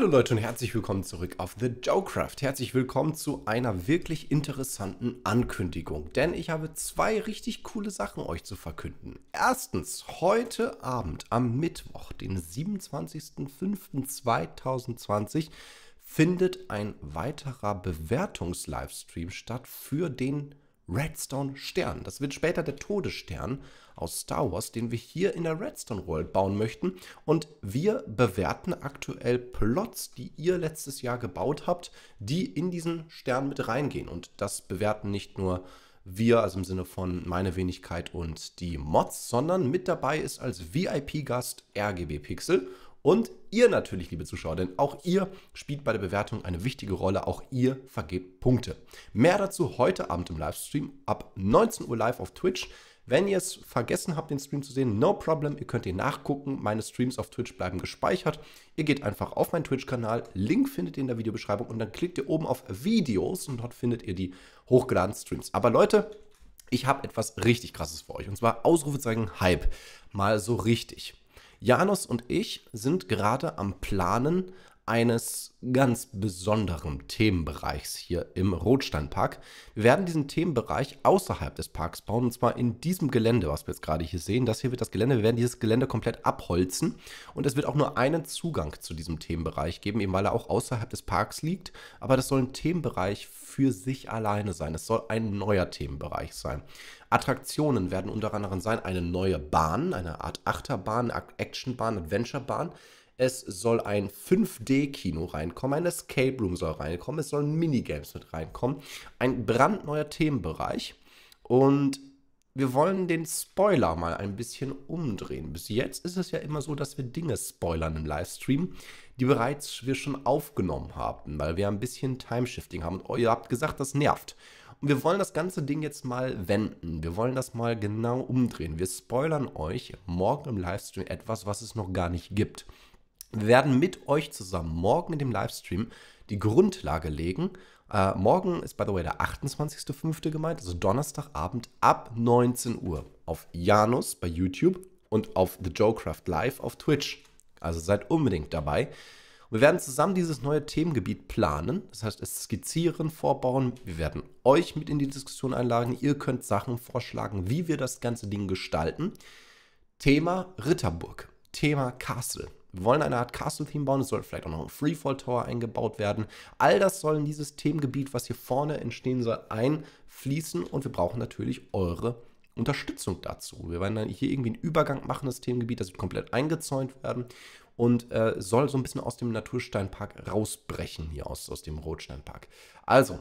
Hallo Leute und herzlich willkommen zurück auf The Joecraft. Herzlich willkommen zu einer wirklich interessanten Ankündigung, denn ich habe zwei richtig coole Sachen euch zu verkünden. Erstens, heute Abend am Mittwoch, den 27.05.2020, findet ein weiterer Bewertungs-Livestream statt für den Redstone-Stern. Das wird später der Todesstern aus Star Wars, den wir hier in der Redstone World bauen möchten. Und wir bewerten aktuell Plots, die ihr letztes Jahr gebaut habt, die in diesen Stern mit reingehen. Und das bewerten nicht nur wir, also im Sinne von meine Wenigkeit und die Mods, sondern mit dabei ist als VIP-Gast RGB Pixel. Und ihr natürlich, liebe Zuschauer, denn auch ihr spielt bei der Bewertung eine wichtige Rolle, auch ihr vergebt Punkte. Mehr dazu heute Abend im Livestream ab 19 Uhr live auf Twitch. Wenn ihr es vergessen habt, den Stream zu sehen, no problem, ihr könnt ihn nachgucken. Meine Streams auf Twitch bleiben gespeichert. Ihr geht einfach auf meinen Twitch-Kanal, Link findet ihr in der Videobeschreibung und dann klickt ihr oben auf Videos und dort findet ihr die hochgeladenen Streams. Aber Leute, ich habe etwas richtig krasses für euch und zwar Ausrufezeichen Hype. Mal so richtig. Janus und ich sind gerade am Planen eines ganz besonderen Themenbereichs hier im Rotsteinpark. Wir werden diesen Themenbereich außerhalb des Parks bauen und zwar in diesem Gelände, was wir jetzt gerade hier sehen. Das hier wird das Gelände, wir werden dieses Gelände komplett abholzen und es wird auch nur einen Zugang zu diesem Themenbereich geben, eben weil er auch außerhalb des Parks liegt. Aber das soll ein Themenbereich für sich alleine sein. Es soll ein neuer Themenbereich sein. Attraktionen werden unter anderem sein eine neue Bahn, eine Art Achterbahn, Actionbahn, Adventurebahn es soll ein 5D-Kino reinkommen, ein Escape Room soll reinkommen, es sollen Minigames mit reinkommen. Ein brandneuer Themenbereich. Und wir wollen den Spoiler mal ein bisschen umdrehen. Bis jetzt ist es ja immer so, dass wir Dinge spoilern im Livestream, die bereits wir schon aufgenommen haben, weil wir ein bisschen Timeshifting haben. Und oh, ihr habt gesagt, das nervt. Und wir wollen das ganze Ding jetzt mal wenden. Wir wollen das mal genau umdrehen. Wir spoilern euch morgen im Livestream etwas, was es noch gar nicht gibt. Wir werden mit euch zusammen morgen in dem Livestream die Grundlage legen. Äh, morgen ist, by the way, der 28.05. gemeint, also Donnerstagabend ab 19 Uhr auf Janus bei YouTube und auf The Joecraft Live auf Twitch. Also seid unbedingt dabei. Wir werden zusammen dieses neue Themengebiet planen, das heißt es skizzieren, vorbauen. Wir werden euch mit in die Diskussion einladen. Ihr könnt Sachen vorschlagen, wie wir das ganze Ding gestalten. Thema Ritterburg, Thema Castle, wir wollen eine Art Castle-Theme bauen. Es soll vielleicht auch noch ein Freefall-Tower eingebaut werden. All das soll in dieses Themengebiet, was hier vorne entstehen soll, einfließen. Und wir brauchen natürlich eure Unterstützung dazu. Wir werden dann hier irgendwie einen Übergang machen, das Themengebiet, das wird komplett eingezäunt werden und äh, soll so ein bisschen aus dem Natursteinpark rausbrechen, hier aus, aus dem Rotsteinpark. Also,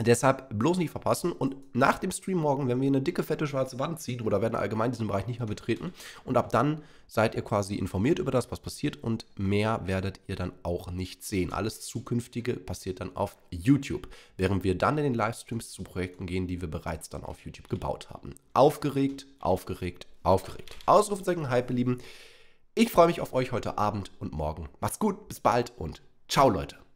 Deshalb bloß nicht verpassen und nach dem Stream morgen, wenn wir eine dicke, fette schwarze Wand ziehen oder werden allgemein diesen Bereich nicht mehr betreten und ab dann seid ihr quasi informiert über das, was passiert und mehr werdet ihr dann auch nicht sehen. Alles Zukünftige passiert dann auf YouTube, während wir dann in den Livestreams zu Projekten gehen, die wir bereits dann auf YouTube gebaut haben. Aufgeregt, aufgeregt, aufgeregt. Ausrufezeichen Hype, Lieben. Ich freue mich auf euch heute Abend und morgen. Macht's gut, bis bald und ciao, Leute.